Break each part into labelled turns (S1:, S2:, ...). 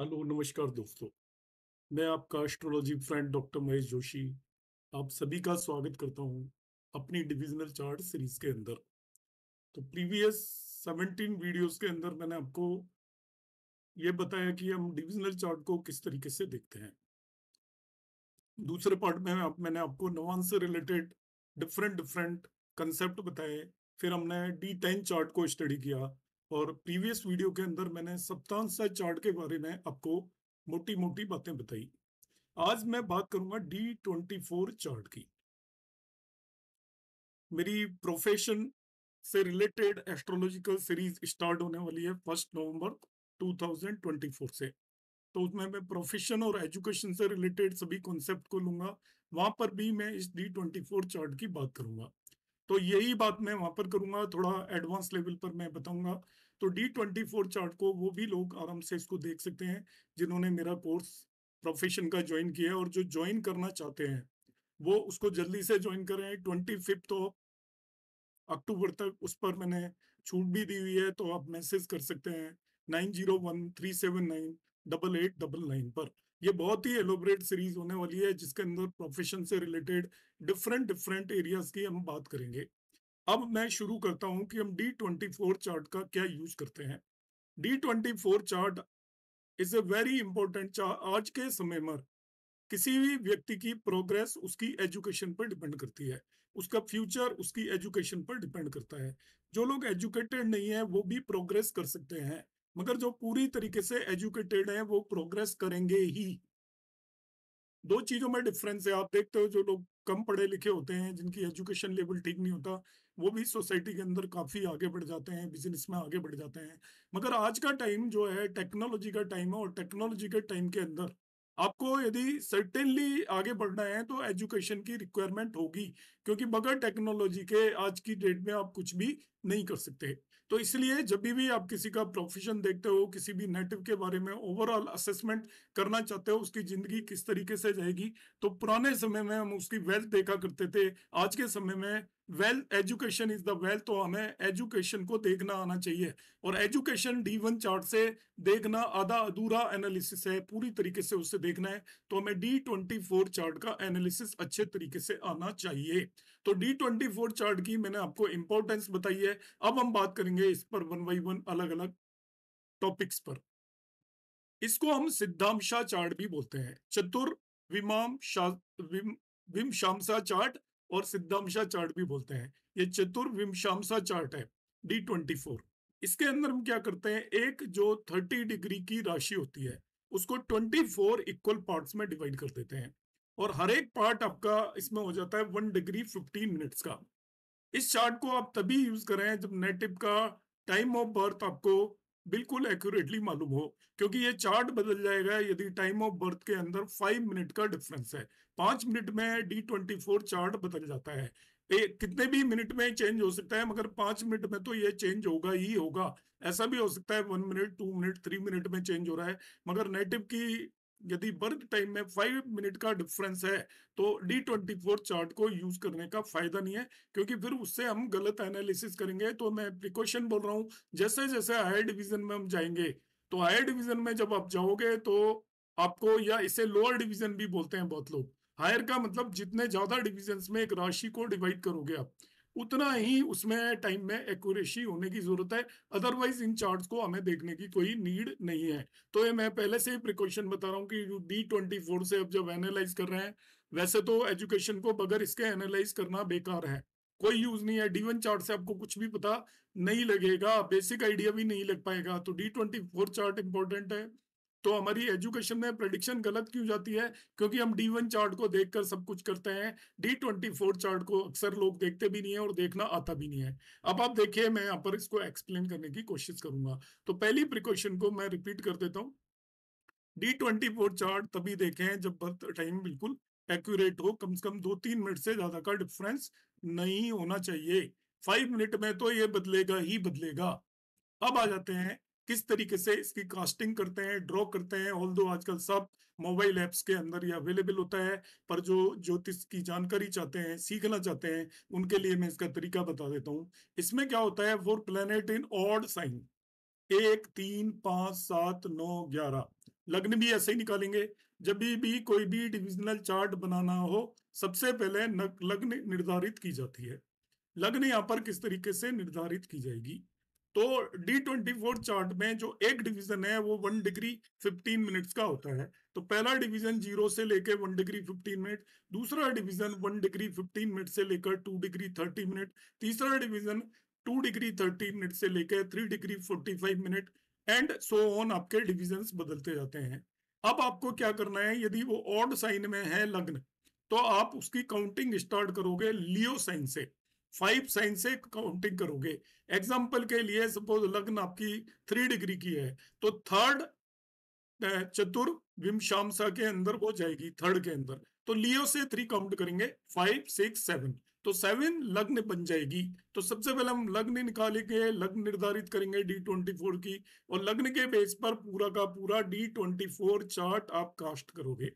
S1: Hello नमस्कार दोस्तों मैं आपका astrology friend doctor Mahesh Joshi आप सभी का स्वागत करता हूं अपनी डिविजनल चार्ट सीरीज के अंदर तो प्रीवियस 17 वीडियोस के अंदर मैंने आपको ये बताया कि हम डिविजनल चार्ट को किस तरीके से देखते हैं दूसरे पार्ट में आप मैंने आपको नवान से रिलेटेड डिफरेंट डिफरेंट कंसेप्ट बताए फिर हमने डी टेन चार्ट को स्टडी किया और प्रीवियस वीडियो के अंदर मैंने सप्तांश चार्ट के बारे में आपको मोटी मोटी बातें बताई आज मैं बात करूंगा डी ट्वेंटी फोर चार्ट की मेरी प्रोफेशन से रिलेटेड एस्ट्रोलॉजिकल सीरीज स्टार्ट होने वाली है फर्स्ट नवंबर 2024 से तो उसमें मैं प्रोफेशन और एजुकेशन से रिलेटेड सभी कॉन्सेप्ट को लूंगा वहां पर भी मैं इस डी ट्वेंटी फोर चार्ट की बात करूंगा तो यही बात मैं वहां पर करूंगा थोड़ा एडवांस लेवल पर मैं बताऊंगा तो डी ट्वेंटी फोर चार्ट को वो भी लोग आराम से इसको देख सकते हैं जिन्होंने मेरा कोर्स प्रोफेशन का ज्वाइन किया है और जो ज्वाइन करना चाहते हैं वो उसको जल्दी से ज्वाइन करें ट्वेंटी फिफ्थ ऑफ अक्टूबर तक उस पर मैंने छूट भी दी हुई है तो आप मैसेज कर सकते हैं nine zero one three seven nine double eight double nine पर ये बहुत ही एलोबरेट सीरीज होने वाली है जिसके अंदर प्रोफेशन से रिलेटेड डिफरेंट डिफरेंट एरियाज की हम बात करेंगे अब मैं शुरू करता हूं कि हम डी ट्वेंटी फोर चार्ट का क्या यूज करते हैं D twenty four chart is a very important chart आज के समय में किसी भी व्यक्ति की प्रोग्रेस उसकी एजुकेशन पर डिपेंड करती है उसका फ्यूचर उसकी एजुकेशन पर डिपेंड करता है जो लोग एजुकेटेड नहीं है वो भी प्रोग्रेस कर सकते हैं मगर जो पूरी तरीके से एजुकेटेड है वो प्रोग्रेस करेंगे ही दो चीजों में डिफरेंस है आप देखते हो जो लोग कम पढ़े लिखे होते हैं जिनकी एजुकेशन लेवल ठीक नहीं होता वो भी सोसाइटी के अंदर काफी आगे बढ़ जाते हैं बिजनेस में आगे बढ़ जाते हैं मगर आज का टाइम जो है टेक्नोलॉजी का टाइम है और टेक्नोलॉजी के टाइम के अंदर आपको यदि सर्टेनली आगे बढ़ना है तो एजुकेशन की रिक्वायरमेंट होगी क्योंकि बगैर टेक्नोलॉजी के आज की डेट में आप कुछ भी नहीं कर सकते तो इसलिए जब भी आप किसी का प्रोफेशन देखते हो किसी भी नेटिव के बारे में ओवरऑल असेसमेंट करना चाहते हो उसकी जिंदगी किस तरीके से जाएगी तो पुराने समय में हम उसकी वेल्थ देखा करते थे आज के समय में well education is the well तो हमें एजुकेशन को देखना आना चाहिए और एजुकेशन डी वन चार्ट से देखना आधा अधूरा एनालिसिस है पूरी तरीके से उसे देखना है तो हमें डी ट्वेंटी फोर चार्ट का एनालिसिस अच्छे तरीके से आना चाहिए तो डी ट्वेंटी फोर चार्ट की मैंने आपको इंपॉर्टेंस बताई है अब हम बात करेंगे इस पर वन बाई वन अलग अलग टॉपिक्स पर इसको हम सिद्धांशा चार्ट भी बोलते हैं चतुर विमाम विम, विम शामसा चार्ट और सिद्धांशा चार्ट भी बोलते हैं ये चतुर्विमशामशा चार्ट है डी ट्वेंटी फोर इसके अंदर हम क्या करते हैं एक जो थर्टी डिग्री की राशि होती है उसको ट्वेंटी फोर इक्वल पार्ट में डिवाइड कर देते हैं और हर एक पार्ट आपका इसमें हो जाता है वन डिग्री फिफ्टीन मिनट्स का इस चार्ट को आप तभी यूज करें जब नेटिव का टाइम ऑफ बर्थ आपको बिल्कुल एक्यूरेटली मालूम हो क्योंकि ये चार्ट बदल जाएगा यदि टाइम ऑफ बर्थ के अंदर फाइव मिनट का डिफरेंस है पांच मिनट में डी ट्वेंटी फोर चार्ट बदल जाता है ए, कितने भी मिनट में चेंज हो सकता है मगर पांच मिनट में तो ये चेंज होगा ही होगा ऐसा भी हो सकता है one minute two minute three minute में चेंज हो रहा है मगर नेटिव की यदि बर्थ टाइम में फाइव मिनट का डिफरेंस है तो डी ट्वेंटी फोर चार्ट को यूज करने का फायदा नहीं है क्योंकि फिर उससे हम गलत एनालिसिस करेंगे तो मैं प्रिकॉशन बोल रहा हूँ जैसे जैसे हायर डिवीजन में हम जाएंगे तो हायर डिवीजन में जब आप जाओगे तो आपको या इसे लोअर डिवीजन भी बोलते हैं बहुत लोग हायर का मतलब जितने ज्यादा डिविजन में एक राशि को डिवाइड करोगे आप उतना ही उसमें टाइम में एक्यूरेसी होने की जरूरत है अदरवाइज इन चार्ट को हमें देखने की कोई नीड नहीं है तो ये मैं पहले से ही प्रिकॉशन बता रहा हूँ कि डी ट्वेंटी फोर से अब जब एनालाइज कर रहे हैं वैसे तो एजुकेशन को बगैर इसके एनालाइज करना बेकार है कोई यूज नहीं है डी वन चार्ट से आपको कुछ भी पता नहीं लगेगा बेसिक आइडिया भी नहीं लग पाएगा तो D twenty four chart important है तो हमारी एजुकेशन में प्रडिक्शन गलत क्यों जाती है क्योंकि हम डी वन चार्ट को देखकर सब कुछ करते हैं डी ट्वेंटी फोर चार्ट को अक्सर लोग देखते भी नहीं है और देखना आता भी नहीं है अब आप देखिए मैं यहाँ पर इसको एक्सप्लेन करने की कोशिश करूंगा तो पहली प्रिकॉशन को मैं रिपीट कर देता हूँ डी ट्वेंटी फोर चार्ट तभी देखे हैं जब बर्थ टाइम बिल्कुल एक्यूरेट हो कम से कम दो तीन मिनट से ज्यादा का डिफरेंस नहीं होना चाहिए फाइव मिनट में तो ये बदलेगा ही बदलेगा अब आ जाते हैं किस तरीके से इसकी कास्टिंग करते हैं ड्रॉ करते हैं ऑल दो आजकल सब मोबाइल ऐप्स के अंदर ये अवेलेबल होता है पर जो ज्योतिष की जानकारी चाहते हैं सीखना चाहते हैं उनके लिए मैं इसका तरीका बता देता हूँ इसमें क्या होता है four planet in odd sign एक तीन पांच सात नौ ग्यारह लग्न भी ऐसे ही निकालेंगे जब भी, भी कोई भी डिविजनल चार्ट बनाना हो सबसे पहले लग्न निर्धारित की जाती है लग्न यहाँ पर किस तरीके से निर्धारित की जाएगी तो डी ट्वेंटी फोर चार्ट में जो एक डिवीजन है वो वन डिग्री फिफ्टीन मिनट्स का होता है तो पहला डिवीजन जीरो से लेकर वन डिग्री फिफ्टीन मिनट दूसरा division one degree fifteen minute से लेकर टू डिग्री थर्टी मिनट तीसरा division two degree thirty minute से लेकर three degree forty five minute and so on आपके डिवीजन बदलते जाते हैं अब आपको क्या करना है यदि वो ऑड साइन में है लग्न तो आप उसकी काउंटिंग स्टार्ट करोगे लियो साइन से फाइव साइन से काउंटिंग करोगे एग्जाम्पल के लिए सपोज लग्न आपकी थ्री डिग्री की है तो थर्ड चतुर विमशामसा के अंदर हो जाएगी थर्ड के अंदर तो लियो से थ्री काउंट करेंगे फाइव सिक्स सेवन तो सेवन लग्न बन जाएगी तो सबसे पहले हम लग्न निकालेंगे लग्न निर्धारित करेंगे डी ट्वेंटी फोर की और लग्न के बेस पर पूरा का पूरा डी ट्वेंटी फोर चार्ट आप कास्ट करोगे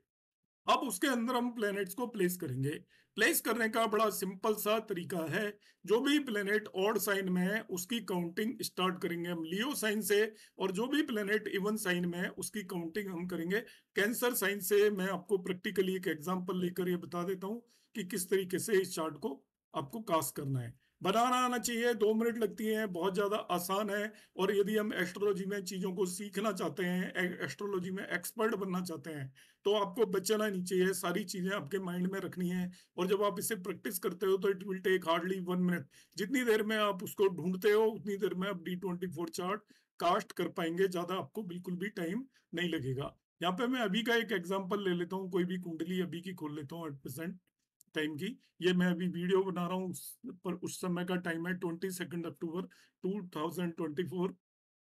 S1: अब उसके अंदर हम प्लैनेट्स को प्लेस करेंगे प्लेस करने का बड़ा सिंपल सा तरीका है जो भी प्लेनेट ऑड साइन में है उसकी काउंटिंग स्टार्ट करेंगे हम लियो साइन से और जो भी प्लेनेट इवन साइन में है उसकी काउंटिंग हम करेंगे कैंसर साइन से मैं आपको प्रैक्टिकली एक एग्जाम्पल लेकर ये बता देता हूं कि किस तरीके से इस चार्ट को आपको कास्ट करना है बनाना आना चाहिए दो मिनट लगती है बहुत ज़्यादा आसान है और यदि हम एस्ट्रोलॉजी में चीज़ों को सीखना चाहते हैं एस्ट्रोलॉजी में एक्सपर्ट बनना चाहते हैं तो आपको बचना नहीं चाहिए सारी चीज़ें आपके माइंड में रखनी है और जब आप इसे प्रैक्टिस करते हो तो it will take hardly one minute जितनी देर में आप उसको ढूंढते हो उतनी देर में आप D twenty four chart cast कर पाएंगे ज़्यादा आपको बिल्कुल भी टाइम नहीं लगेगा यहाँ पे मैं अभी का एक एग्जाम्पल ले लेता हूँ कोई भी कुंडली अभी की खोल लेता हूँ एट प्रेजेंट टाइम की ये मैं अभी वीडियो बना रहा हूँ पर उस समय का टाइम है twenty second October two thousand twenty four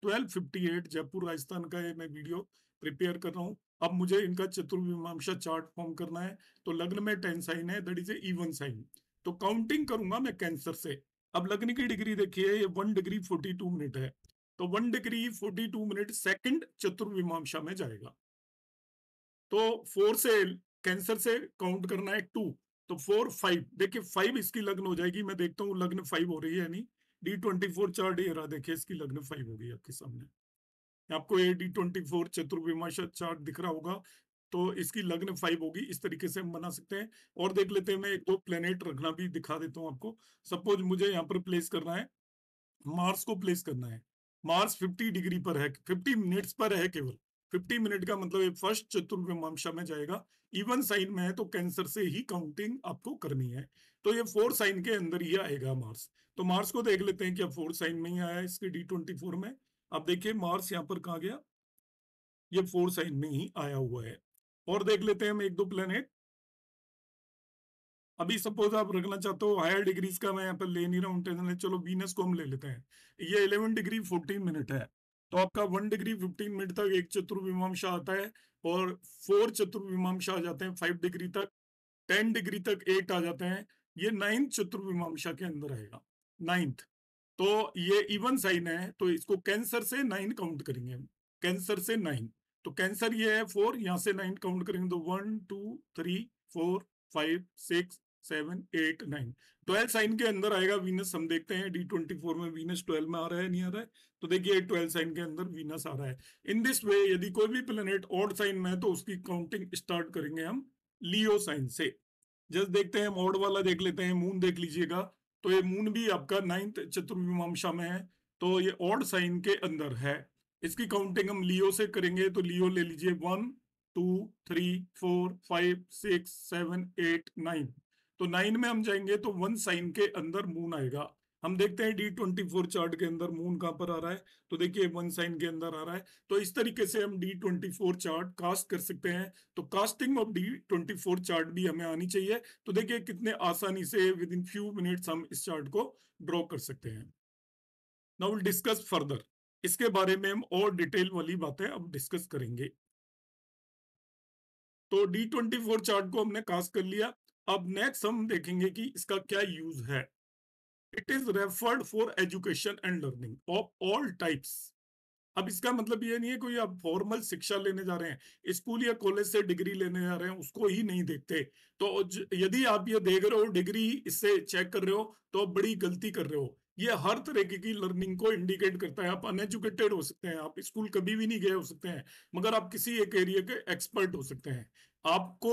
S1: twelve fifty eight Jaipur Rajasthan का ये मैं वीडियो प्रिपेयर कर रहा हूँ अब मुझे इनका चतुर्विमांशा चार्ट फॉर्म करना है तो लग्न में टेन साइन है that is a even sign तो काउंटिंग करूंगा मैं कैंसर से अब लग्न की डिग्री देखिए ये one degree forty two minute है तो one degree forty two minute second चतुर्विमांशा में जाएगा तो फोर से कैंसर से काउंट करना है टू तो फोर फाइव देखिए फाइव इसकी लग्न हो जाएगी मैं देखता हूँ लग्न फाइव हो रही है नहीं डी ट्वेंटी फोर चार डी रहा देखिए इसकी लग्न फाइव हो गई आपके सामने आपको ए डी ट्वेंटी फोर चतुर्विमाश चार्ट दिख रहा होगा तो इसकी लग्न फाइव होगी इस तरीके से हम बना सकते हैं और देख लेते हैं मैं एक दो प्लेनेट रखना भी दिखा देता हूँ आपको सपोज मुझे यहाँ पर प्लेस करना है मार्स को प्लेस करना है मार्स फिफ्टी डिग्री पर है फिफ्टी मिनट्स पर है केवल फिफ्टी मिनट का मतलब फर्स्ट चतुर्विमांशा में जाएगा इवन साइन में है तो कैंसर से ही काउंटिंग आपको करनी है तो ये फोर साइन के अंदर ही आएगा मार्स तो मार्स को देख लेते हैं कि अब फोर साइन में ही आया है इसके डी ट्वेंटी फोर में अब देखिए मार्स यहाँ पर कहा गया ये फोर साइन में ही आया हुआ है और देख लेते हैं हम एक दो प्लेनेट अभी सपोज आप रखना चाहते हो हायर डिग्रीज का मैं यहाँ पर ले नहीं रहा हूँ चलो वीनस को हम ले लेते हैं ये इलेवन डिग्री फोर्टीन मिनट है तो आपका वन डिग्री फिफ्टीन मिनट तक एक चतुर्विमांशा आता है और फोर चतुर्विमांशा आ जाते हैं फाइव डिग्री तक टेन डिग्री तक एट आ जाते हैं ये नाइन्थ चतुर्विमांशा के अंदर आएगा नाइन्थ तो ये इवन साइन है तो इसको कैंसर से नाइन काउंट करेंगे कैंसर से नाइन तो कैंसर ये है फोर यहाँ से नाइन काउंट करेंगे तो one two three four five six seven eight nine twelve sign के अंदर आएगा वीनस हम देखते हैं डी ट्वेंटी फोर में वीनस ट्वेल्व में आ रहा है नहीं आ रहा है तो देखिए ट्वेल्व साइन के अंदर वीनस आ रहा है इन दिस वे यदि कोई भी प्लेनेट ऑड साइन में है तो उसकी काउंटिंग स्टार्ट करेंगे हम लियो साइन से जस्ट देखते हैं हम ऑड वाला देख लेते हैं मून देख लीजिएगा तो ये मून भी आपका नाइन्थ चतुर्विमांशा में है तो ये ऑड साइन के अंदर है इसकी काउंटिंग हम लियो से करेंगे तो लियो ले लीजिए one two three four five six seven eight nine तो नाइन में हम जाएंगे तो वन साइन के अंदर मून आएगा हम देखते हैं डी ट्वेंटी फोर चार्ट के अंदर मून कहां पर आ रहा है तो देखिए वन साइन के अंदर आ रहा है तो इस तरीके से हम D twenty four chart cast कर सकते हैं तो casting of D twenty four chart भी हमें आनी चाहिए तो देखिए कितने आसानी से विद इन फ्यू मिनट्स हम इस चार्ट को ड्रॉ कर सकते हैं नाउ विल डिस्कस फर्दर इसके बारे में हम और डिटेल वाली बातें अब डिस्कस करेंगे तो डी ट्वेंटी फोर चार्ट को हमने कास्ट कर लिया अब नेक्स्ट हम देखेंगे कि इसका क्या यूज है it is referred for education and learning of all types अब इसका मतलब ये नहीं है कोई आप फॉर्मल शिक्षा लेने जा रहे हैं स्कूल या कॉलेज से डिग्री लेने जा रहे हैं उसको ही नहीं देखते तो यदि आप ये देख रहे हो डिग्री इससे चेक कर रहे हो तो आप बड़ी गलती कर रहे हो ये हर तरीके की लर्निंग को इंडिकेट करता है आप अनएजुकेटेड हो सकते हैं आप स्कूल कभी भी नहीं गए हो सकते हैं मगर आप किसी एक एरिया के एक्सपर्ट हो सकते हैं आपको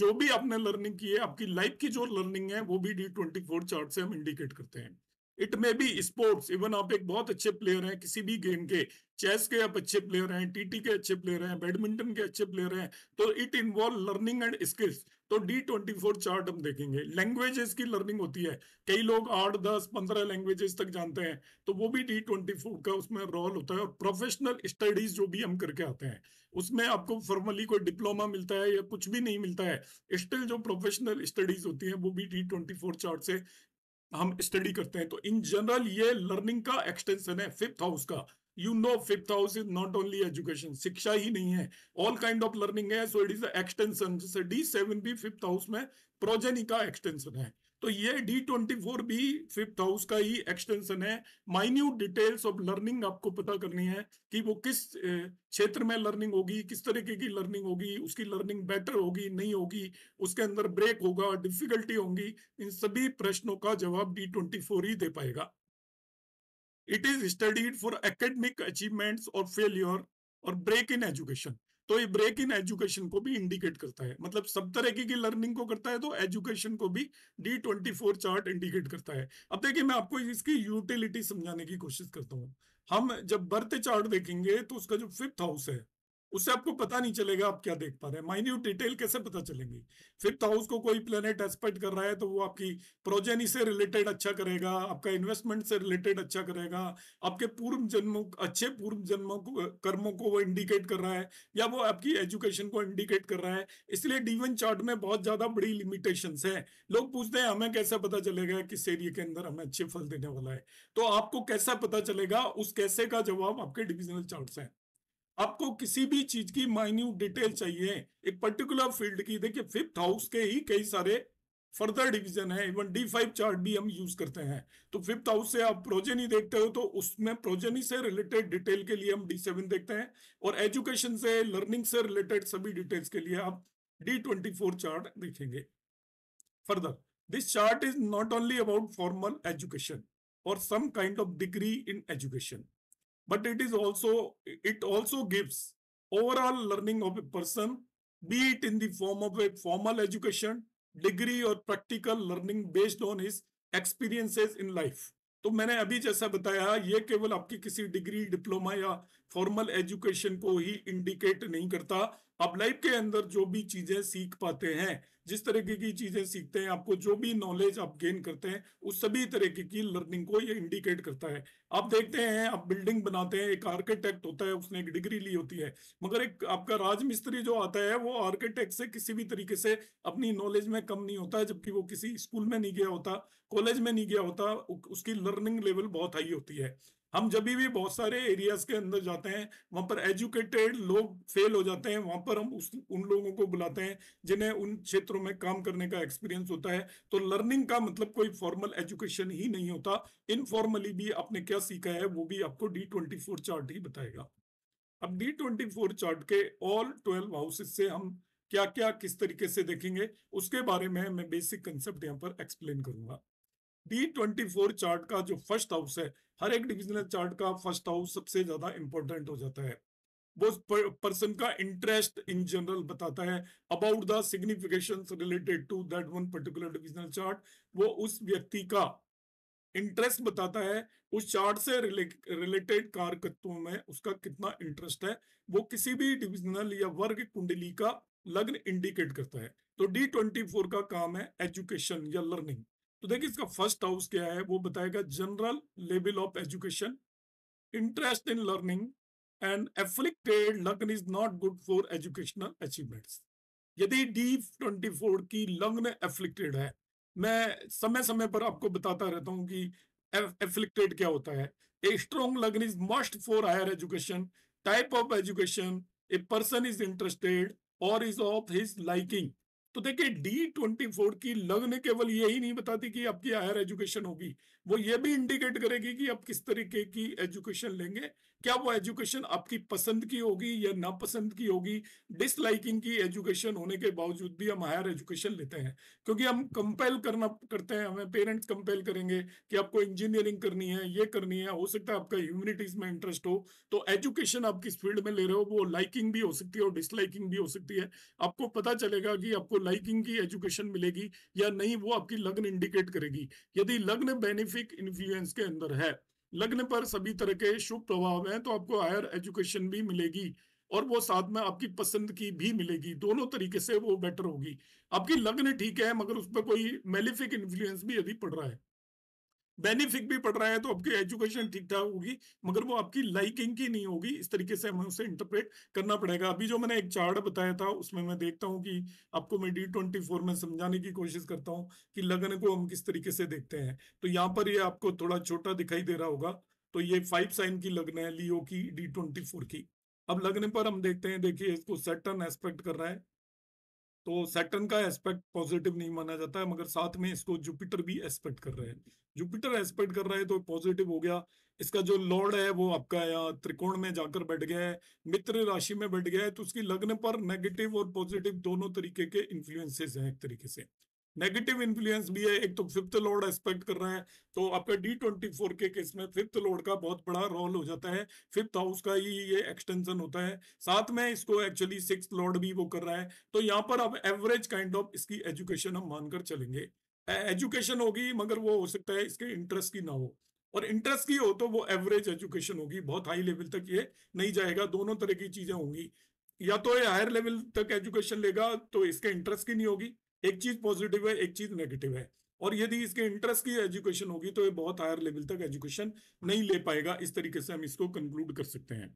S1: जो भी आपने लर्निंग की है आपकी लाइफ की जो लर्निंग है वो भी डी ट्वेंटी फोर चार्ट से हम इंडिकेट करते हैं it may be sports even आप एक बहुत अच्छे प्लेयर हैं किसी भी गेम के चेस के आप अच्छे प्लेयर हैं टीटी के अच्छे प्लेयर हैं बैडमिंटन के अच्छे प्लेयर हैं तो it involve learning and skills तो डी ट्वेंटी फोर चार्ट हम देखेंगे लैंग्वेजेस की लर्निंग होती है कई लोग आठ दस पंद्रह लैंग्वेजेस तक जानते हैं तो वो भी डी ट्वेंटी फोर का उसमें रोल होता है और प्रोफेशनल स्टडीज जो भी हम करके आते हैं उसमें आपको फॉर्मली कोई डिप्लोमा मिलता है या कुछ भी नहीं मिलता है स्टिल जो प्रोफेशनल स्टडीज होती है वो भी डी ट्वेंटी फोर चार्ट से हम स्टडी करते हैं तो इन जनरल ये लर्निंग का एक्सटेंशन है फिफ्थ हाउस का you know fifth house is not only education शिक्षा ही नहीं है ऑल काइंड ऑफ लर्निंग है सो इट इज एक्सटेंशन जैसे डी सेवन भी फिफ्थ हाउस में प्रोजेनी का एक्सटेंशन है तो ये डी ट्वेंटी फोर भी फिफ्थ हाउस का ही एक्सटेंशन है माइन्यूट डिटेल्स ऑफ लर्निंग आपको पता करनी है कि वो किस क्षेत्र में लर्निंग होगी किस तरीके की लर्निंग होगी उसकी लर्निंग बेटर होगी नहीं होगी उसके अंदर ब्रेक होगा डिफिकल्टी होंगी इन सभी प्रश्नों का जवाब डी ट्वेंटी फोर ही दे पाएगा it is studied for academic achievements और फेलियर और ब्रेक इन एजुकेशन तो ये ब्रेक इन एजुकेशन को भी इंडिकेट करता है मतलब सब तरह की लर्निंग को करता है तो एजुकेशन को भी D twenty four chart indicate करता है अब देखिए मैं आपको इसकी यूटिलिटी समझाने की कोशिश करता हूँ हम जब बर्थ चार्ट देखेंगे तो उसका जो फिफ्थ हाउस है उससे आपको पता नहीं चलेगा आप क्या देख पा रहे हैं माइन्यूट डिटेल कैसे पता चलेंगे फिफ्थ हाउस तो को कोई प्लेनेट एस्पेक्ट कर रहा है तो वो आपकी प्रोजेनी से रिलेटेड अच्छा करेगा आपका इन्वेस्टमेंट से रिलेटेड अच्छा करेगा आपके पूर्व जन्मों अच्छे पूर्व जन्मों को कर्मों को वो इंडिकेट कर रहा है या वो आपकी एजुकेशन को इंडिकेट कर रहा है इसलिए डीवन चार्ट में बहुत ज्यादा बड़ी लिमिटेशन है लोग पूछते हैं हमें कैसे पता चलेगा किस एरिए के अंदर हमें अच्छे फल देने वाला है तो आपको कैसा पता चलेगा उस कैसे का जवाब आपके डिविजनल चार्ट है आपको किसी भी चीज की माइन्यूट डिटेल चाहिए एक पर्टिकुलर फील्ड की देखिए फिफ्थ हाउस के ही कई सारे फर्दर डिवीजन है इवन डी फाइव चार्ट भी हम यूज करते हैं तो फिफ्थ हाउस से आप प्रोजेनी देखते हो तो उसमें प्रोजेनी से रिलेटेड डिटेल के लिए हम डी सेवन देखते हैं और एजुकेशन से लर्निंग से रिलेटेड सभी डिटेल्स के लिए आप डी ट्वेंटी फोर चार्ट देखेंगे further this chart is not only about formal education और some kind of degree in education but it is also it also gives overall learning of a person be it in the form of a formal education degree or practical learning based on his experiences in life तो मैंने अभी जैसा बताया ये केवल आपकी किसी degree diploma या फॉर्मल एजुकेशन को ही इंडिकेट नहीं करता आप लाइफ के अंदर जो भी चीजें सीख पाते हैं जिस तरीके की चीजें सीखते हैं आपको जो भी नॉलेज आप गेन करते हैं उस सभी तरीके की लर्निंग को ये इंडिकेट करता है आप देखते हैं आप बिल्डिंग बनाते हैं एक आर्किटेक्ट होता है उसने एक डिग्री ली होती है मगर एक आपका राजमिस्त्री जो आता है वो आर्किटेक्ट से किसी भी तरीके से अपनी नॉलेज में कम नहीं होता जबकि वो किसी स्कूल में नहीं गया होता कॉलेज में नहीं गया होता उसकी लर्निंग लेवल बहुत हाई होती है हम जब भी बहुत सारे एरियाज के अंदर जाते हैं वहां पर एजुकेटेड लोग फेल हो जाते हैं वहां पर हम उस उन लोगों को बुलाते हैं जिन्हें उन क्षेत्रों में काम करने का एक्सपीरियंस होता है तो लर्निंग का मतलब कोई फॉर्मल एजुकेशन ही नहीं होता इनफॉर्मली भी आपने क्या सीखा है वो भी आपको डी ट्वेंटी फोर चार्ट ही बताएगा अब डी ट्वेंटी फोर चार्ट के ऑल ट्वेल्व हाउसेस से हम क्या क्या किस तरीके से देखेंगे उसके बारे में मैं बेसिक कंसेप्ट यहाँ पर एक्सप्लेन करूंगा डी ट्वेंटी फोर चार्ट का जो फर्स्ट हाउस है हर एक डिविजनल चार्ट का फर्स्ट हाउस सबसे ज्यादा इंपॉर्टेंट हो जाता है वो पर्सन का इंटरेस्ट इन जनरल बताता है about the signification related to that one particular divisional chart वो उस व्यक्ति का इंटरेस्ट बताता है उस चार्ट से रिलेटेड कारकत्वों में उसका कितना इंटरेस्ट है वो किसी भी डिविजनल या वर्ग कुंडली का लग्न इंडिकेट करता है तो डी ट्वेंटी फोर का काम है एजुकेशन या लर्निंग तो देखिए इसका फर्स्ट हाउस क्या है वो बताएगा general level of education interest in learning and afflicted learn is not good for educational achievements यदि डी ट्वेंटी फोर की लग्न एफ्लिक्टेड है मैं समय समय पर आपको बताता रहता हूँ कि एफ्लिक्टेड क्या होता है ए स्ट्रॉन्ग लग्न is must for higher education type of education a person is interested और इज ऑफ हिज लाइकिंग तो देखिए डी ट्वेंटी फोर की लग्न केवल यही नहीं बताती कि आपकी हायर एजुकेशन होगी वो ये भी इंडिकेट करेगी कि आप किस तरीके की एजुकेशन लेंगे क्या वो एजुकेशन आपकी पसंद की होगी या नापसंद की होगी डिसलाइकिंग की एजुकेशन होने के बावजूद भी हम हायर एजुकेशन लेते हैं क्योंकि हम कंपेल करना करते हैं हमें पेरेंट्स कंपेल करेंगे कि आपको इंजीनियरिंग करनी है ये करनी है हो सकता है आपका ह्यूमिनिटीज में इंटरेस्ट हो तो एजुकेशन आप किस फील्ड में ले रहे हो वो लाइकिंग भी हो सकती है और डिसलाइकिंग भी हो सकती है आपको पता चलेगा कि आपको लाइकिंग की एजुकेशन मिलेगी या नहीं वो आपकी लग्न इंडिकेट करेगी यदि लग्न बेनिफिक इन्फ्लुएंस के अंदर है लग्न पर सभी तरह के शुभ प्रभाव हैं तो आपको हायर एजुकेशन भी मिलेगी और वो साथ में आपकी पसंद की भी मिलेगी दोनों तरीके से वो बेटर होगी आपकी लग्न ठीक है मगर उस पर कोई मेलिफिक इन्फ्लुएंस भी यदि पड़ रहा है बेनिफिट भी पड़ रहा है तो आपकी एजुकेशन ठीक ठाक होगी मगर वो आपकी लाइकिंग की नहीं होगी इस तरीके से हमें उसे इंटरप्रेट करना पड़ेगा अभी जो मैंने एक चार्ट बताया था उसमें मैं देखता हूँ कि आपको मैं डी ट्वेंटी फोर में समझाने की कोशिश करता हूँ कि लगन को हम किस तरीके से देखते हैं तो यहाँ पर ये आपको थोड़ा छोटा दिखाई दे रहा होगा तो ये फाइव साइन की लग्न है लियो की डी ट्वेंटी फोर की अब लगने पर हम देखते हैं देखिए इसको सेटन एस्पेक्ट कर रहा है तो सैटर्न का एस्पेक्ट पॉजिटिव नहीं माना जाता है मगर साथ में इसको जुपिटर भी एस्पेक्ट कर रहे हैं जुपिटर एस्पेक्ट कर रहा है तो पॉजिटिव हो गया इसका जो लॉर्ड है वो आपका या त्रिकोण में जाकर बैठ गया है मित्र राशि में बैठ गया है तो उसकी लग्न पर नेगेटिव और पॉजिटिव दोनों तरीके के इन्फ्लुएंसेस हैं एक तरीके से नेगेटिव इन्फ्लुएंस भी है एक तो फिफ्थ लॉर्ड एक्सपेक्ट कर रहा है तो आपका डी ट्वेंटी फोर के केस में फिफ्थ लॉर्ड का बहुत बड़ा रोल हो जाता है फिफ्थ हाउस का ही ये एक्सटेंशन होता है साथ में इसको एक्चुअली सिक्स लॉर्ड भी वो कर रहा है तो यहाँ पर आप एवरेज काइंड ऑफ इसकी एजुकेशन हम मानकर चलेंगे एजुकेशन होगी मगर वो हो सकता है इसके इंटरेस्ट की ना हो और इंटरेस्ट की हो तो वो एवरेज एजुकेशन होगी बहुत हाई लेवल तक ये नहीं जाएगा दोनों तरह की चीजें होंगी या तो ये हायर लेवल तक एजुकेशन लेगा तो इसके इंटरेस्ट की नहीं होगी एक चीज पॉजिटिव है एक चीज नेगेटिव है और यदि इसके इंटरेस्ट की एजुकेशन होगी तो ये बहुत हायर लेवल तक एजुकेशन नहीं ले पाएगा इस तरीके से हम इसको कंक्लूड कर सकते हैं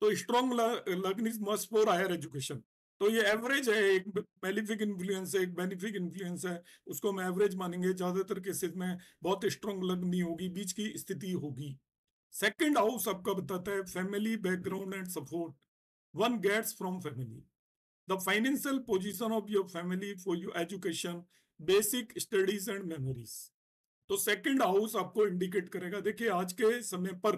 S1: तो strong learning is must for higher education तो ये एवरेज है एक बेनिफिक इन्फ्लुएंस है एक बेनिफिक इन्फ्लुएंस है उसको हम एवरेज मानेंगे ज्यादातर केसेस में बहुत स्ट्रॉन्ग नहीं होगी बीच की स्थिति होगी सेकंड हाउस आपका बताता है family background and support one gets from family the financial position of your family for your education basic studies and memories तो सेकंड हाउस आपको इंडिकेट करेगा देखिए आज के समय पर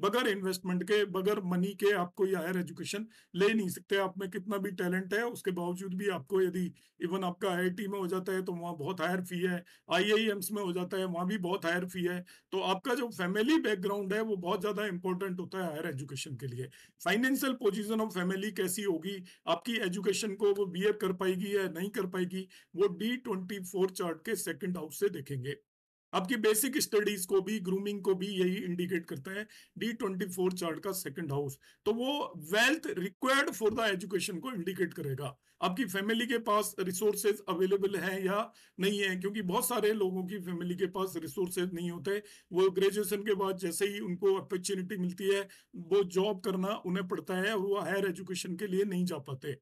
S1: बगैर इन्वेस्टमेंट के बगैर मनी के आप कोई हायर एजुकेशन ले नहीं सकते आप में कितना भी टैलेंट है उसके बावजूद भी आपको यदि इवन आपका आई में हो जाता है तो वहाँ बहुत हायर फी है आई में हो जाता है वहाँ भी बहुत हायर फी है तो आपका जो फैमिली बैकग्राउंड है वो बहुत ज़्यादा इंपॉर्टेंट होता है हायर एजुकेशन के लिए फाइनेंशियल पोजिशन ऑफ फैमिली कैसी होगी आपकी एजुकेशन को वो बी कर पाएगी या नहीं कर पाएगी वो डी ट्वेंटी चार्ट के सेकेंड हाउस से देखेंगे आपकी बेसिक स्टडीज को भी ग्रूमिंग को भी यही इंडिकेट करता है डी ट्वेंटी फोर चार्ट का सेकंड हाउस तो वो wealth required for the education को इंडिकेट करेगा आपकी फैमिली के पास रिसोर्सेज अवेलेबल है या नहीं है क्योंकि बहुत सारे लोगों की फैमिली के पास रिसोर्सेज नहीं होते वो ग्रेजुएशन के बाद जैसे ही उनको अपॉर्चुनिटी मिलती है वो जॉब करना उन्हें पड़ता है और वो हायर एजुकेशन के लिए नहीं जा पाते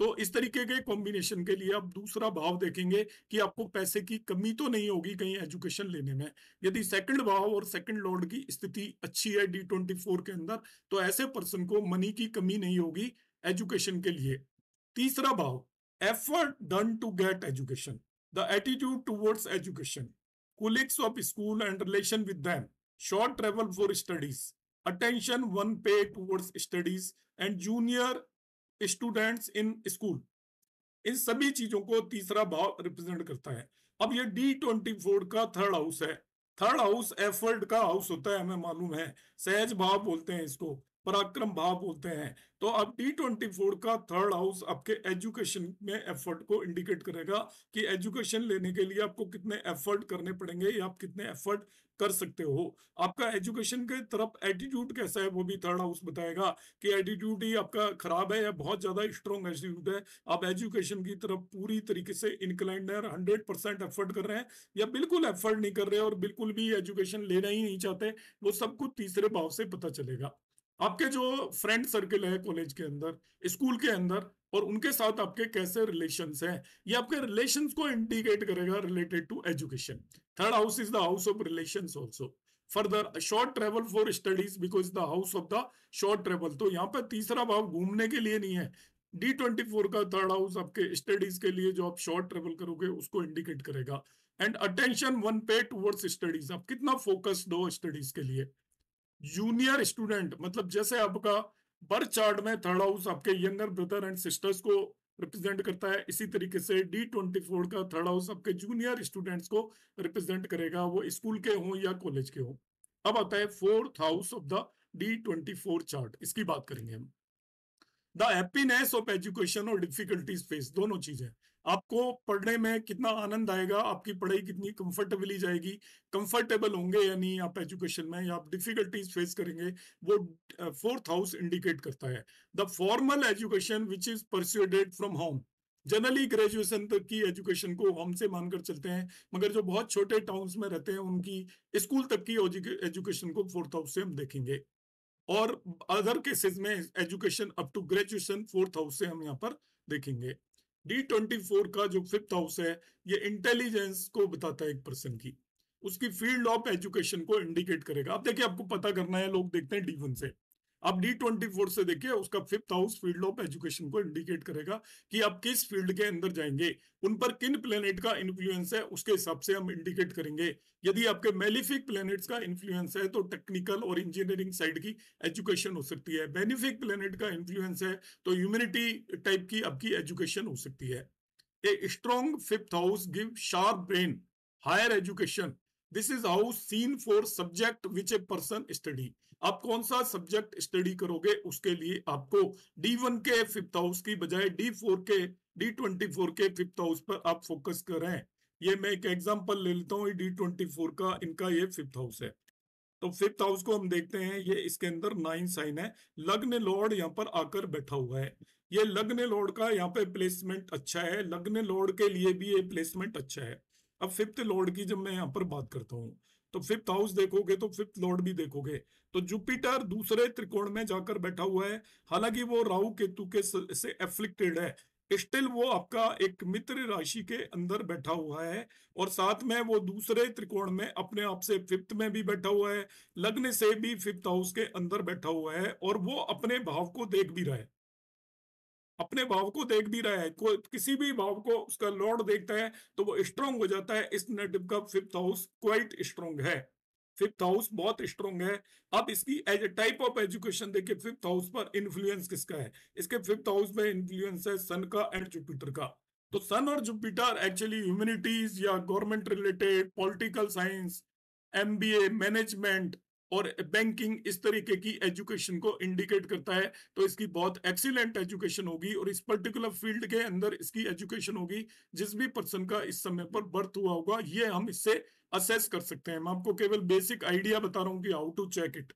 S1: तो इस तरीके के कॉम्बिनेशन के लिए आप दूसरा भाव देखेंगे कि आपको पैसे की कमी तो नहीं होगी कहीं एजुकेशन लेने में यदि सेकंड भाव और सेकंड लॉर्ड की स्थिति अच्छी है डी ट्वेंटी फोर के अंदर तो ऐसे पर्सन को मनी की कमी नहीं होगी एजुकेशन के लिए तीसरा भाव effort done to get education the attitude towards education colleagues of school and relation with them, short travel for studies, attention one pay towards studies, and junior students in school इन सभी चीजों को तीसरा भाव रिप्रेजेंट करता है अब ये डी ट्वेंटी फोर का थर्ड हाउस है थर्ड हाउस एफर्ट का हाउस होता है हमें मालूम है सहज भाव बोलते हैं इसको पराक्रम भाव बोलते हैं तो अब टी ट्वेंटी फोर का थर्ड हाउस आपके एजुकेशन में एफर्ट को इंडिकेट करेगा कि एजुकेशन लेने के लिए आपको कितने एफर्ट करने पड़ेंगे या आप कितने एफर्ट कर सकते हो आपका एजुकेशन के तरफ एटीट्यूड कैसा है वो भी थर्ड हाउस बताएगा कि एटीट्यूड ही आपका खराब है या बहुत ज्यादा स्ट्रॉन्ग एटीट्यूड है आप एजुकेशन की तरफ पूरी तरीके से इनक्लाइंड है हंड्रेड परसेंट एफर्ट कर रहे हैं या बिल्कुल एफर्ट नहीं कर रहे और बिल्कुल भी एजुकेशन लेना ही नहीं चाहते वो सब कुछ तीसरे भाव से पता चलेगा आपके जो फ्रेंड सर्कल है कॉलेज के अंदर स्कूल के अंदर और उनके साथ आपके कैसे रिलेशन हैं ये आपके रिलेशन को इंडिकेट करेगा related to education third house is the house of relation also further short travel for studies because the house of the short travel तो यहाँ पर तीसरा भाव घूमने के लिए नहीं है डी ट्वेंटी फोर का थर्ड हाउस आपके स्टडीज के लिए जो आप शॉर्ट ट्रेवल करोगे उसको इंडिकेट करेगा and attention one pay towards studies आप कितना फोकस्ड हो स्टडीज के लिए जूनियर स्टूडेंट मतलब जैसे आपका बर्थ चार्ट में थर्ड हाउस आपके यंगर ब्रदर एंड सिस्टर्स को रिप्रेजेंट करता है इसी तरीके से डी ट्वेंटी फोर का थर्ड हाउस आपके जूनियर स्टूडेंट्स को रिप्रेजेंट करेगा वो स्कूल के हों या कॉलेज के हों अब आता है fourth house of the D twenty four chart इसकी बात करेंगे हम द हैप्पीनेस ऑफ एजुकेशन और डिफिकल्टीज फेस दोनों चीजें आपको पढ़ने में कितना आनंद आएगा आपकी पढ़ाई कितनी कंफर्टेबली जाएगी कंफर्टेबल होंगे या नहीं आप एजुकेशन में या आप डिफिकल्टीज फेस करेंगे वो फोर्थ हाउस इंडिकेट करता है the formal education which is pursued from home generally graduation तक की एजुकेशन को होम से मानकर चलते हैं मगर जो बहुत छोटे टाउन्स में रहते हैं उनकी स्कूल तक की एजुकेशन को फोर्थ हाउस से हम देखेंगे और अदर केसेस में education up to graduation fourth house से हम यहाँ पर देखेंगे डी ट्वेंटी फोर का जो फिफ्थ हाउस है ये इंटेलिजेंस को बताता है एक पर्सन की उसकी फील्ड ऑफ एजुकेशन को इंडिकेट करेगा आप देखिए आपको पता करना है लोग देखते हैं डी वन से अब डी ट्वेंटी फोर से देखिए उसका fifth house field of education को इंडिकेट करेगा कि आप किस फील्ड के अंदर जाएंगे उन पर किन प्लेनेट का इन्फ्लुएंस है उसके हिसाब से हम इंडिकेट करेंगे यदि आपके मेलिफिक प्लेनेट्स का इन्फ्लुएंस है तो टेक्निकल और इंजीनियरिंग साइड की एजुकेशन हो सकती है बेनिफिक प्लेनेट का इन्फ्लुएंस है तो ह्यूमिनिटी टाइप की आपकी एजुकेशन हो सकती है a strong fifth house give sharp brain higher education this is house seen for subject which a person study आप कौन सा सब्जेक्ट स्टडी करोगे उसके लिए आपको डी वन के फिफ्थ हाउस की बजाय डी फोर के डी ट्वेंटी फोर के फिफ्थ हाउस पर आप फोकस कर रहे हैं ये मैं एक एग्जाम्पल ले लेता हूँ डी ट्वेंटी फोर का इनका ये फिफ्थ हाउस है तो फिफ्थ हाउस को हम देखते हैं ये इसके अंदर नाइन साइन है लग्न लॉर्ड यहाँ पर आकर बैठा हुआ है ये लग्न लॉर्ड का यहाँ पे प्लेसमेंट अच्छा है लग्न लॉर्ड के लिए भी ये प्लेसमेंट अच्छा है अब फिफ्थ लॉर्ड की जब मैं यहाँ पर बात करता हूँ तो फिफ्थ हाउस देखोगे तो फिफ्थ लॉर्ड भी देखोगे तो जुपिटर दूसरे त्रिकोण में जाकर बैठा हुआ है हालांकि वो राहु केतु के से एफ्लिक्टेड है स्टिल वो आपका एक मित्र राशि के अंदर बैठा हुआ है और साथ में वो दूसरे त्रिकोण में अपने आप से फिफ्थ में भी बैठा हुआ है लग्न से भी फिफ्थ हाउस के अंदर बैठा हुआ है और वो अपने भाव को देख भी रहा है अपने भाव को देख भी रहा है कोई किसी भी भाव को उसका लॉर्ड देखता है तो वो स्ट्रांग हो जाता है इस नेटिव का फिफ्थ हाउस क्वाइट स्ट्रांग है फिफ्थ हाउस बहुत स्ट्रांग है अब इसकी as a type of education देखिए फिफ्थ हाउस पर इन्फ्लुएंस किसका है इसके फिफ्थ हाउस में इन्फ्लुएंस है सन का एंड जुपिटर का तो सन और जुपिटर एक्चुअली ह्यूमिनिटीज या government related political science MBA management और बैंकिंग इस तरीके की एजुकेशन को इंडिकेट करता है तो इसकी बहुत एक्सीलेंट एजुकेशन होगी और इस पर्टिकुलर फील्ड के अंदर इसकी एजुकेशन होगी जिस भी पर्सन का इस समय पर बर्थ हुआ होगा ये हम इससे असेस कर सकते हैं मैं आपको केवल बेसिक आइडिया बता रहा हूं कि हाउ टू चेक इट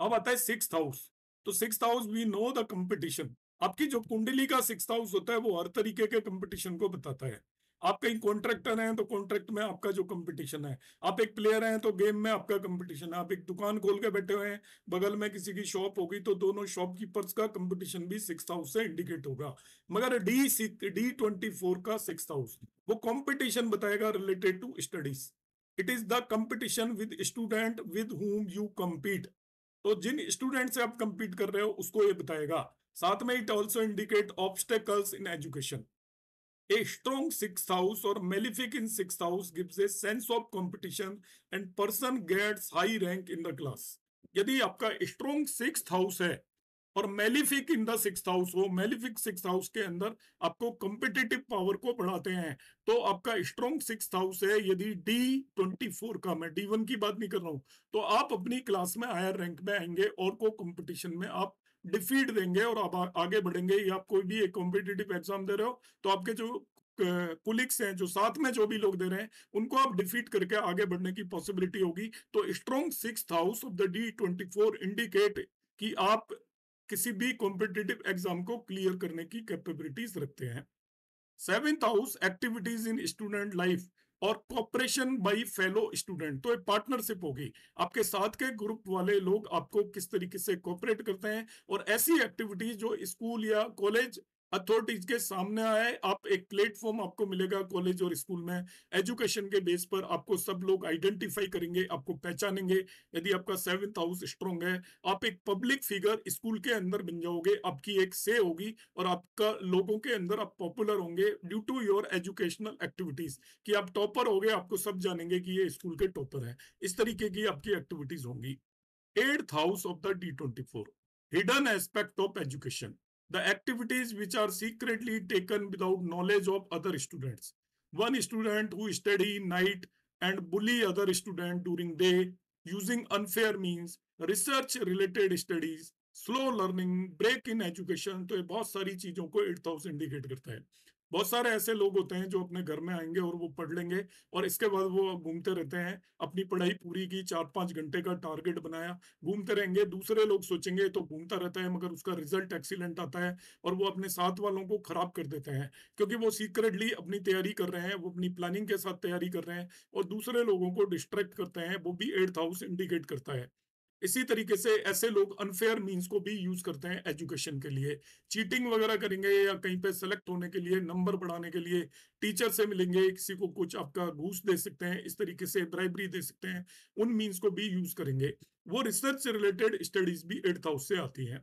S1: अब आता है सिक्स हाउस तो six house we know the competition आपकी जो कुंडली का सिक्स हाउस होता है वो हर तरीके के कंपटीशन को बताता है आप कहीं कॉन्ट्रैक्टर हैं तो कॉन्ट्रैक्ट में आपका जो कंपटीशन है आप एक प्लेयर हैं तो गेम में आपका कंपटीशन है आप एक दुकान खोल के बैठे हुए हैं बगल में किसी की शॉप होगी तो दोनों शॉपकीपर्स का कंपटीशन भी सिक्स हाउस से इंडिकेट होगा मगर डी डी ट्वेंटी फोर का सिक्स हाउस वो कॉम्पिटिशन बताएगा related to studies it is the competition with student with whom you compete तो जिन स्टूडेंट से आप कम्पीट कर रहे हो उसको ये बताएगा साथ में it also indicate obstacles in education A strong sixth house or malefic in sixth house gives a sense of competition and person gets high rank in the class. यदि आपका स्ट्रोंग सिक्स हाउस है और malefic in the six house हो malefic six house के अंदर आपको competitive power को बढ़ाते हैं तो आपका स्ट्रॉन्ग सिक्स हाउस है यदि डी ट्वेंटी फोर का मैं डी वन की बात नहीं कर रहा हूं तो आप अपनी क्लास में हायर रैंक में आएंगे और को कंपटीशन में आप डिफीट देंगे और आप आगे बढ़ेंगे या आप कोई भी एक कॉम्पिटेटिव एग्जाम दे रहे हो तो आपके जो कुलिक्स हैं जो साथ में जो भी लोग दे रहे हैं उनको आप डिफीट करके आगे बढ़ने की पॉसिबिलिटी होगी तो strong six house of the D twenty four indicate कि आप किसी भी कॉम्पिटेटिव एग्जाम को क्लियर करने की कैपेबिलिटीज रखते हैं seventh house activities in student life और कॉपरेशन बाई फेलो स्टूडेंट तो एक पार्टनरशिप होगी आपके साथ के ग्रुप वाले लोग आपको किस तरीके से कॉपरेट करते हैं और ऐसी एक्टिविटीज जो स्कूल या कॉलेज अथॉरिटीज के सामने आए आप एक प्लेटफॉर्म आपको मिलेगा कॉलेज और स्कूल में एजुकेशन के बेस पर आपको सब लोग आइडेंटिफाई करेंगे आपको पहचानेंगे यदि आपका सेवंथ हाउस स्ट्रांग है आप एक पब्लिक फिगर स्कूल के अंदर बन जाओगे आपकी एक से होगी और आपका लोगों के अंदर आप पॉपुलर होंगे due to your educational activities की आप टॉपर हो गए आपको सब जानेंगे कि ये स्कूल के टॉपर है इस तरीके की आपकी एक्टिविटीज होंगी eighth house of the D twenty four hidden aspect of education the activities which are secretly taken without knowledge of other students. One student who study night and bully other student during day using unfair means, research related studies, slow learning, break in education. So, ये बहुत सारी चीजों को करता है बहुत सारे ऐसे लोग होते हैं जो अपने घर में आएंगे और वो पढ़ लेंगे और इसके बाद वो घूमते रहते हैं अपनी पढ़ाई पूरी की चार पांच घंटे का टारगेट बनाया घूमते रहेंगे दूसरे लोग सोचेंगे तो घूमता रहता है मगर उसका रिजल्ट एक्सीलेंट आता है और वो अपने साथ वालों को खराब कर देते हैं क्योंकि वो सीक्रेटली अपनी तैयारी कर रहे हैं वो अपनी प्लानिंग के साथ तैयारी कर रहे हैं और दूसरे लोगों को डिस्ट्रैक्ट करते हैं वो भी एट्थ हाउस इंडिकेट करता है इसी तरीके से ऐसे लोग अनफेयर मीन्स को भी यूज करते हैं एजुकेशन के लिए चीटिंग वगैरह करेंगे या कहीं पे सेलेक्ट होने के लिए नंबर बढ़ाने के लिए टीचर से मिलेंगे किसी को कुछ आपका घूस दे सकते हैं इस तरीके से ब्राइबरी दे सकते हैं उन मीन्स को भी यूज करेंगे वो रिसर्च से रिलेटेड स्टडीज भी एट्थ हाउस से आती है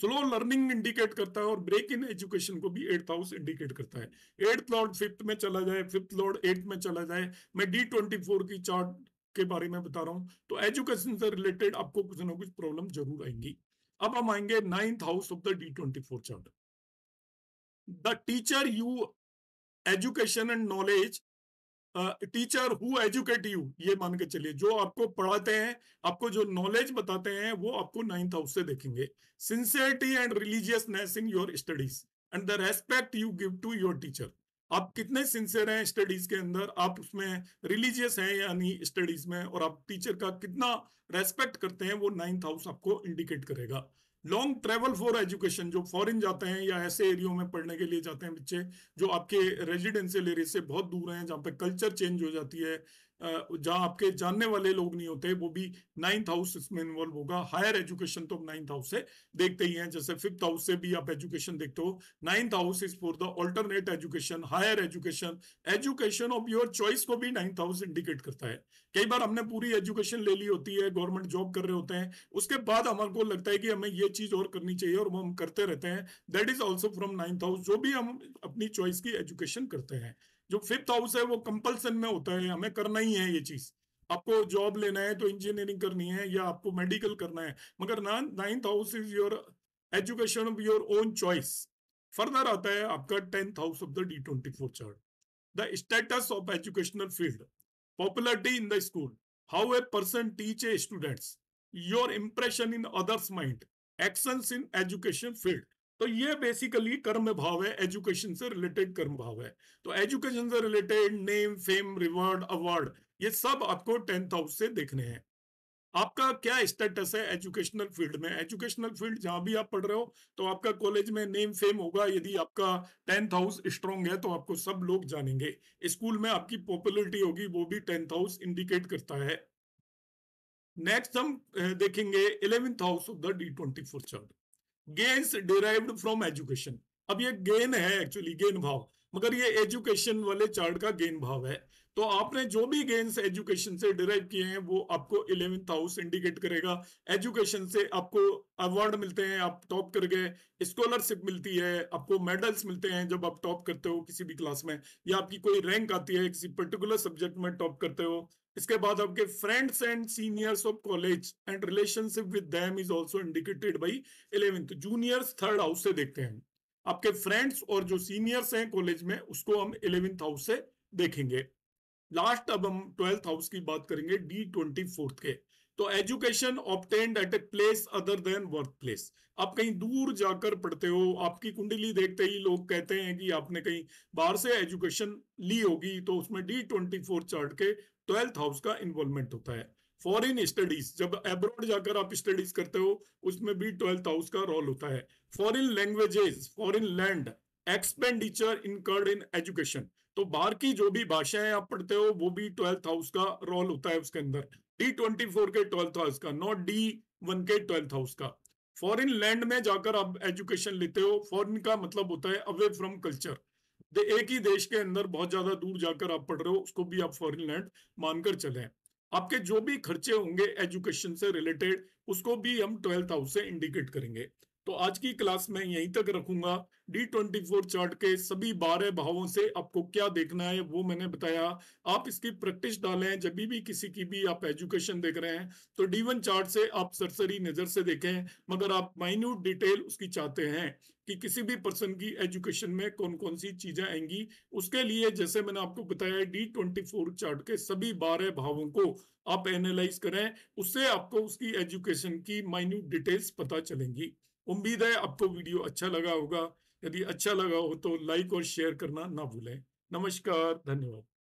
S1: स्लो लर्निंग इंडिकेट करता है और ब्रेक इन एजुकेशन को भी एट्थ हाउस इंडिकेट करता है एट्थ लॉर्ड फिफ्थ में चला जाए फिफ्थ लॉर्ड एट्थ में चला जाए मैं डी ट्वेंटी फोर की चार्ट के बारे में बता रहा हूँ तो एजुकेशन से रिलेटेड आपको कुछ ना कुछ प्रॉब्लम जरूर आएंगी अब हम आएंगे ninth house of the D twenty four chart the teacher you education and knowledge teacher who educate you ये मान के चलिए जो आपको पढ़ाते हैं आपको जो नॉलेज बताते हैं वो आपको नाइन्थ हाउस से देखेंगे sincerity and religiousness in your studies and the respect you give to your teacher आप कितने सिंसियर हैं स्टडीज के अंदर आप उसमें रिलीजियस हैं यानी स्टडीज में और आप टीचर का कितना रेस्पेक्ट करते हैं वो नाइन्थ हाउस आपको इंडिकेट करेगा लॉन्ग ट्रेवल फॉर एजुकेशन जो फॉरेन जाते हैं या ऐसे एरियो में पढ़ने के लिए जाते हैं बच्चे जो आपके रेजिडेंशियल एरिया से बहुत दूर हैं जहाँ पे कल्चर चेंज हो जाती है जहां आपके जानने वाले लोग नहीं होते वो भी नाइन्थ हाउस इसमें इन्वॉल्व होगा हायर एजुकेशन तो नाइन्थ हाउस से देखते ही हैं जैसे फिफ्थ हाउस से भी आप एजुकेशन देखते हो ninth house is for the alternate education higher education education of your choice को भी नाइन्थ हाउस इंडिकेट करता है कई बार हमने पूरी एजुकेशन ले ली होती है गवर्नमेंट जॉब कर रहे होते हैं उसके बाद हमको लगता है कि हमें ये चीज और करनी चाहिए और वो हम करते रहते हैं that is also from ninth house जो भी हम अपनी चॉइस की एजुकेशन करते हैं जो फिफ्थ हाउस है वो कंपल्सन में होता है हमें करना ही है ये चीज आपको जॉब लेना है तो इंजीनियरिंग करनी है या आपको मेडिकल करना है मगर ना ninth house is your education of your own choice further आता है आपका tenth house of the D twenty four chart the status of educational field popularity in the school how a person teach a students your impression in others mind action in education field तो ये basically कर्म भाव है education से related कर्म भाव है तो एजुकेशन से related name fame reward award ये सब आपको टेंथ हाउस से देखने हैं आपका क्या स्टेटस है एजुकेशनल फील्ड में एजुकेशनल फील्ड जहां भी आप पढ़ रहे हो तो आपका कॉलेज में नेम फेम होगा यदि आपका टेंथ हाउस स्ट्रांग है तो आपको सब लोग जानेंगे स्कूल में आपकी पॉपुलरिटी होगी वो भी टेंथ हाउस इंडिकेट करता है नेक्स्ट हम देखेंगे eleventh house of the D twenty four chart gains derived from education अब ये गेन है एक्चुअली गेन भाव मगर ये एजुकेशन वाले चार्ट का गेन भाव है तो आपने जो भी गेन्स एजुकेशन से डिराइव किए हैं वो आपको इलेवेंथ हाउस इंडिकेट करेगा एजुकेशन से आपको अवार्ड मिलते हैं आप टॉप कर गए स्कॉलरशिप मिलती है आपको मेडल्स मिलते हैं जब आप टॉप करते हो किसी भी क्लास में या आपकी कोई रैंक आती है किसी पर्टिकुलर सब्जेक्ट में टॉप करते हो इसके बाद आपके friends and seniors of college and relationship with them is also indicated by eleventh juniors third house से देखते हैं आपके फ्रेंड्स और जो सीनियर्स हैं कॉलेज में उसको हम इलेवेंथ हाउस से देखेंगे लास्ट अब हम ट्वेल्थ हाउस की बात करेंगे डी ट्वेंटी फोर्थ के तो education opted at a place other than work place आप कहीं दूर जाकर पढ़ते हो आपकी कुंडली देखते ही लोग कहते हैं कि आपने कहीं बाहर से एजुकेशन ली होगी तो उसमें डी ट्वेंटी फोर चार्ट के ट्वेल्थ हाउस का इन्वॉल्वमेंट होता है फॉरेन स्टडीज जब एब्रॉड जाकर आप स्टडीज करते हो उसमें भी ट्वेल्थ हाउस का रोल होता है foreign languages foreign land expenditure incurred in education तो बाहर की जो भी भाषाएं आप पढ़ते हो वो भी ट्वेल्थ हाउस का रोल होता है उसके अंदर डी ट्वेंटी फोर के ट्वेल्थ हाउस का नॉट डी वन के ट्वेल्थ हाउस का फॉरेन लैंड में जाकर आप एजुकेशन लेते हो फॉरेन का मतलब होता है अवे फ्रॉम कल्चर दे एक ही देश के अंदर बहुत ज्यादा दूर जाकर आप पढ़ रहे हो उसको भी आप फॉरन लैंड मानकर चले आपके जो भी खर्चे होंगे एजुकेशन से रिलेटेड उसको भी हम ट्वेल्थ हाउस से इंडिकेट करेंगे तो आज की क्लास में यहीं तक रखूंगा डी ट्वेंटी फोर चार्ट के सभी बारह भावों से आपको क्या देखना है वो मैंने बताया आप इसकी प्रैक्टिस डालें जब भी किसी की भी आप एजुकेशन देख रहे हैं तो डी वन चार्ट से आप सरसरी नजर से देखें मगर आप माइन्यूट डिटेल उसकी चाहते हैं कि किसी भी पर्सन की एजुकेशन में कौन कौन सी चीजें आएंगी उसके लिए जैसे मैंने आपको बताया डी ट्वेंटी फोर चार्ट के सभी बारह भावों को आप एनालाइज करें उससे आपको उसकी एजुकेशन की माइन्यूट डिटेल्स पता चलेंगी उम्मीद है आपको वीडियो अच्छा लगा होगा यदि अच्छा लगा हो तो लाइक और शेयर करना ना भूलें नमस्कार धन्यवाद